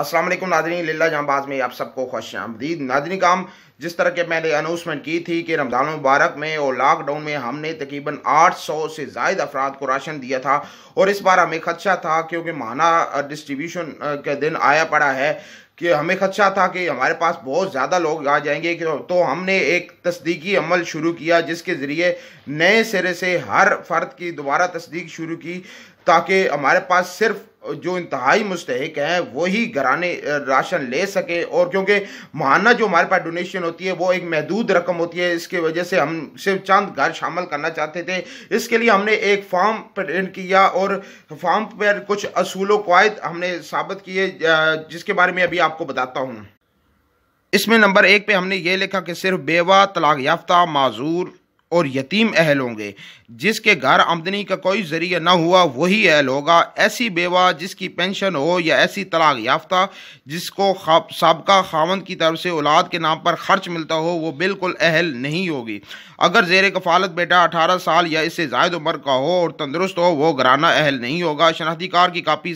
वालेकुम नादरीन लीला जहाँबाज में आप सबको खुश आमदीद नादरी काम जिस तरह के मैंने अनाउंसमेंट की थी कि रमज़ान मुबारक में और लॉकडाउन में हमने तकरीबन 800 से जायद अफराद को राशन दिया था और इस बार हमें खदशा था क्योंकि माना डिस्ट्रीब्यूशन के दिन आया पड़ा है कि हमें खदशा था कि हमारे पास बहुत ज़्यादा लोग आ जाएंगे तो, तो हमने एक तस्दीकी अमल शुरू किया जिसके ज़रिए नए सिरे से हर फर्द की दोबारा तस्दीक शुरू की ताकि हमारे पास सिर्फ़ जो इंतहाई मुस्तक हैं वही घराने राशन ले सके और क्योंकि महाना जो हमारे पास डोनेशन होती है वो एक महदूद रकम होती है इसके वजह से हम सिर्फ चंद घर शामिल करना चाहते थे इसके लिए हमने एक फॉर्म प्रिंट किया और फॉर्म पर कुछ असूलों कवायद हमने साबित किए जिसके बारे में अभी आपको बताता हूँ इसमें नंबर एक पे हमने ये लिखा कि सिर्फ बेवा तलाक याफ्ता माजूर और यतीम अहल होंगे जिसके घर आमदनी का कोई ज़रिया ना हुआ वही अहल होगा ऐसी बेवा जिसकी पेंशन हो या ऐसी तलाक याफ्ता जिसको सबका खावन की तरफ से औलाद के नाम पर खर्च मिलता हो वो बिल्कुल अहल नहीं होगी अगर जेर कफालत बेटा अठारह साल या इससे जायद उम्र का हो और तंदरुस्त हो वो घराना अहल नहीं होगा कार की कापी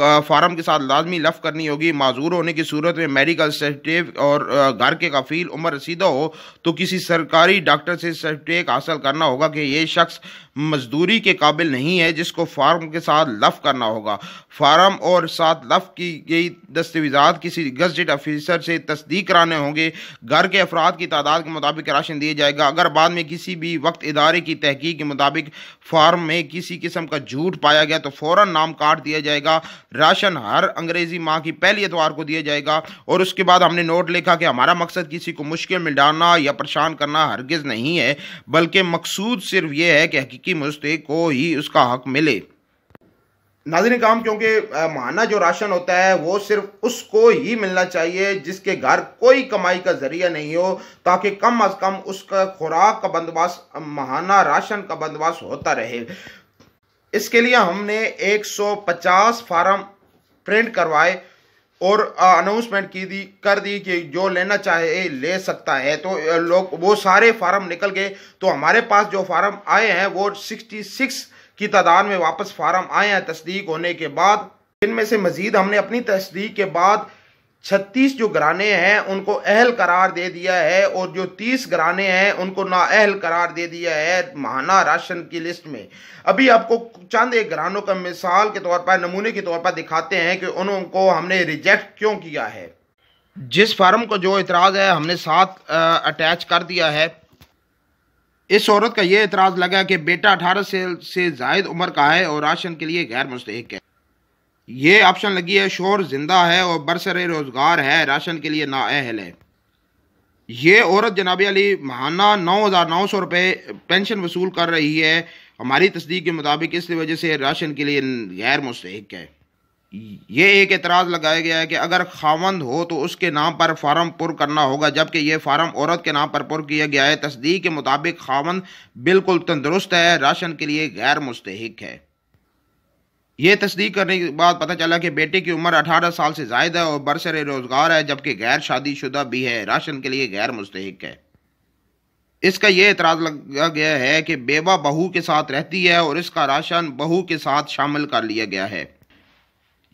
फार्म के साथ लाजमी लफ करनी होगी माजूर होने की सूरत में मेडिकल सर्टिफिकेट और घर के कफील उम्र रसीदा हो तो किसी सरकारी डॉक्टर से सर्टिफिकेट हासिल करना होगा कि यह शख्स मजदूरी के काबिल नहीं है जिसको फार्म के साथ लफ करना होगा फार्म और साथ लफ की गई दस्तावेजात किसी गजट अफिसर से तस्दीक कराने होंगे घर के अफराद की तादाद के मुताबिक राशन दिया जाएगा अगर बाद में किसी भी वक्त इदारे की तहकीक के मुताबिक फार्म में किसी किस्म का झूठ पाया गया तो फ़ौर नाम काट दिया जाएगा राशन हर अंग्रेजी माह की पहली एतवार को दिया जाएगा और उसके बाद हमने नोट लिखा कि हमारा मकसद किसी को मुश्किल में डालना या परेशान करना हरगिज़ नहीं है बल्कि मकसूद सिर्फ ये है कि हकीकी मुस्तक को ही उसका हक मिले नाजिन काम क्योंकि माना जो राशन होता है वो सिर्फ उसको ही मिलना चाहिए जिसके घर कोई कमाई का जरिया नहीं हो ताकि कम अज कम उसका खुराक का बंदोबस्त महाना राशन का बंदोबस्त होता रहे इसके लिए हमने 150 फार्म प्रिंट करवाए और अनाउंसमेंट की दी कर दी कि जो लेना चाहे ले सकता है तो लोग वो सारे फार्म निकल गए तो हमारे पास जो फार्म आए हैं वो 66 की तादाद में वापस फार्म आए हैं तस्दीक होने के बाद इनमें से मज़ीद हमने अपनी तस्दीक के बाद छत्तीस जो घराने हैं उनको अहल करार दे दिया है और जो तीस घराने हैं उनको नाअहल करार दे दिया है महाना राशन की लिस्ट में अभी आपको चंद एक घरानों का मिसाल के तौर पर नमूने के तौर पर दिखाते हैं कि उनको हमने रिजेक्ट क्यों किया है जिस फार्म को जो एतराज़ है हमने साथ अटैच कर दिया है इस औरत का ये एतराज़ लगा कि बेटा अठारह से से जायद उम्र का है और राशन के लिए गैर मुस्तक है ये ऑप्शन लगी है शोर जिंदा है और बरसर रोज़गार है राशन के लिए नाअहल है ये औरत जनाब अली महाना नौ हज़ार नौ सौ रुपये पेंशन वसूल कर रही है हमारी तस्दीक के मुताबिक इस वजह से राशन के लिए गैर मुस्तक है ये एक एतराज़ लगाया गया है कि अगर खावंद हो तो उसके नाम पर फार्म पुर करना होगा जबकि यह फार्म औरत के नाम पर पुर किया गया है तस्दीक के मुताबिक खावंद बिल्कुल तंदुरुस्त है राशन के लिए गैर मुस्तक है ये तस्दीक करने के बाद पता चला कि बेटे की उम्र 18 साल से ज्यादा है और बरसर रोज़गार है जबकि गैर शादीशुदा भी है राशन के लिए गैर मुस्तक है इसका यह एतराज़ लगा गया है कि बेबा बहू के साथ रहती है और इसका राशन बहू के साथ शामिल कर लिया गया है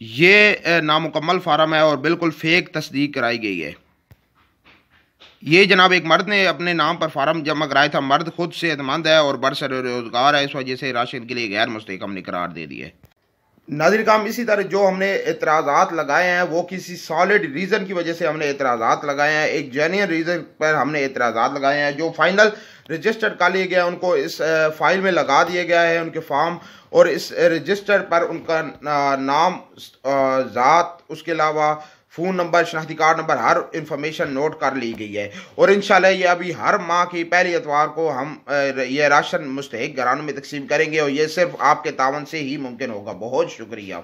ये नामुकम्मल फार्म है और बिल्कुल फेक तस्दीक कराई गई है ये जनाब एक मर्द ने अपने नाम पर फार्म जमा कराया था मर्द खुद सेहतमंद है और बरसर रोज़गार है इस वजह से राशन के लिए गैर मुस्तकम ने करार दे दिया है नाजिर काम इसी तरह जो हमने एतराज़ात लगाए हैं वो किसी सॉलिड रीज़न की वजह से हमने एतराज़ात लगाए हैं एक जेन्यन रीज़न पर हमने एतराज़ात लगाए हैं जो फाइनल रजिस्टर का लिए गया उनको इस फाइल में लगा दिया गया है उनके फॉर्म और इस रजिस्टर पर उनका नाम ज़ात उसके अलावा फ़ोन नंबर शनाख्ती कार्ड नंबर हर इन्फॉर्मेशन नोट कर ली गई है और इन ये अभी हर माह की पहली एतवार को हम ये राशन मुस्तक घरानों में तकसीम करेंगे और ये सिर्फ आपके तावन से ही मुमकिन होगा बहुत शुक्रिया